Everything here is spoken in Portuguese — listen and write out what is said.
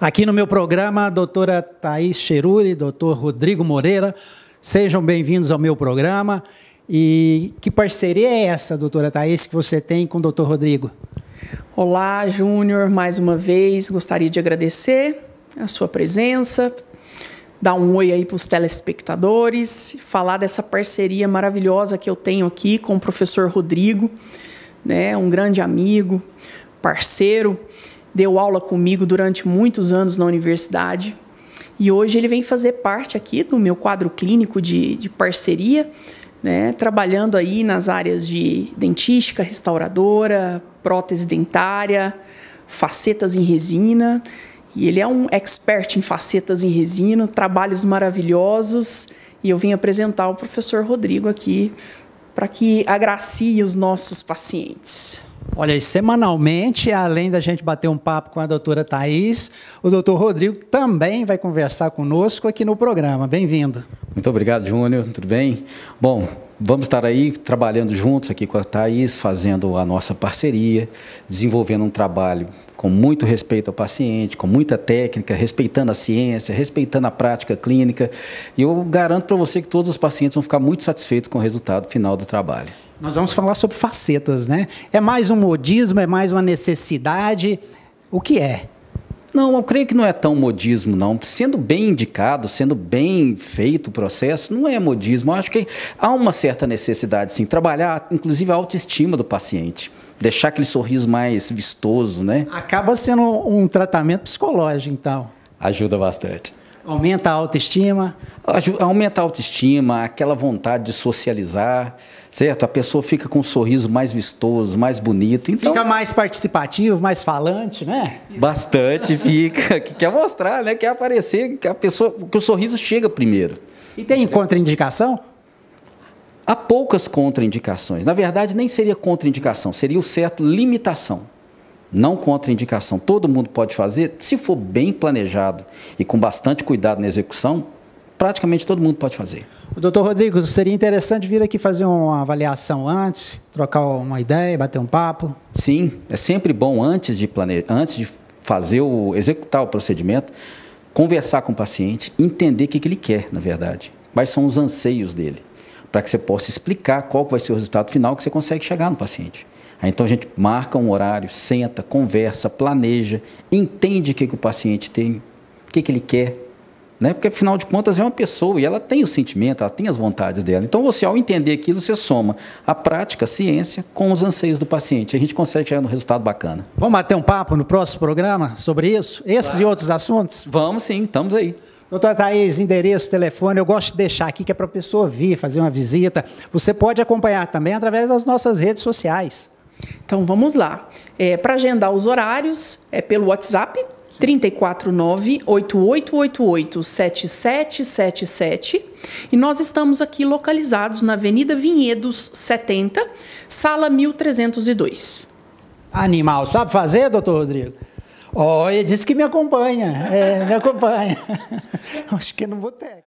Aqui no meu programa, a doutora Thaís Cheruri, doutor Rodrigo Moreira, sejam bem-vindos ao meu programa. E que parceria é essa, doutora Thaís, que você tem com o doutor Rodrigo? Olá, Júnior, mais uma vez gostaria de agradecer a sua presença, dar um oi aí para os telespectadores, falar dessa parceria maravilhosa que eu tenho aqui com o professor Rodrigo, né, um grande amigo, parceiro, deu aula comigo durante muitos anos na universidade. E hoje ele vem fazer parte aqui do meu quadro clínico de, de parceria, né, trabalhando aí nas áreas de dentística, restauradora, prótese dentária, facetas em resina. E ele é um expert em facetas em resina, trabalhos maravilhosos. E eu vim apresentar o professor Rodrigo aqui para que agracie os nossos pacientes. Olha, aí, semanalmente, além da gente bater um papo com a doutora Thais, o doutor Rodrigo também vai conversar conosco aqui no programa. Bem-vindo. Muito obrigado, Júnior. Tudo bem? Bom, vamos estar aí trabalhando juntos aqui com a Thais, fazendo a nossa parceria, desenvolvendo um trabalho com muito respeito ao paciente, com muita técnica, respeitando a ciência, respeitando a prática clínica. E eu garanto para você que todos os pacientes vão ficar muito satisfeitos com o resultado final do trabalho. Nós vamos falar sobre facetas, né? É mais um modismo, é mais uma necessidade? O que é? Não, eu creio que não é tão modismo, não. Sendo bem indicado, sendo bem feito o processo, não é modismo. Eu acho que há uma certa necessidade, sim. Trabalhar, inclusive, a autoestima do paciente. Deixar aquele sorriso mais vistoso, né? Acaba sendo um tratamento psicológico, então. Ajuda bastante. Aumenta a autoestima aumenta a autoestima, aquela vontade de socializar, certo? A pessoa fica com um sorriso mais vistoso, mais bonito. Então, fica mais participativo, mais falante, né? Bastante fica, que quer mostrar, né? Quer aparecer, que a pessoa, que o sorriso chega primeiro. E tem contraindicação? Há poucas contraindicações. Na verdade, nem seria contraindicação, seria o certo limitação não contraindicação. Todo mundo pode fazer, se for bem planejado e com bastante cuidado na execução, praticamente todo mundo pode fazer. Doutor Rodrigo, seria interessante vir aqui fazer uma avaliação antes, trocar uma ideia, bater um papo? Sim, é sempre bom antes de plane, antes de fazer o executar o procedimento, conversar com o paciente, entender o que, que ele quer, na verdade, quais são os anseios dele, para que você possa explicar qual vai ser o resultado final que você consegue chegar no paciente. Então a gente marca um horário, senta, conversa, planeja, entende o que, que o paciente tem, o que, que ele quer, né? Porque afinal de contas é uma pessoa e ela tem o sentimento, ela tem as vontades dela. Então você ao entender aquilo, você soma a prática, a ciência com os anseios do paciente. A gente consegue chegar no resultado bacana. Vamos bater um papo no próximo programa sobre isso? Esses claro. e outros assuntos? Vamos sim, estamos aí. Doutora Thaís, endereço, telefone, eu gosto de deixar aqui que é para a pessoa vir, fazer uma visita. Você pode acompanhar também através das nossas redes sociais. Então vamos lá. É, para agendar os horários, é pelo WhatsApp 349-8888-7777. E nós estamos aqui localizados na Avenida Vinhedos 70, sala 1302. Animal, sabe fazer, doutor Rodrigo? Olha, disse que me acompanha. É, me acompanha. Acho que não vou boteco.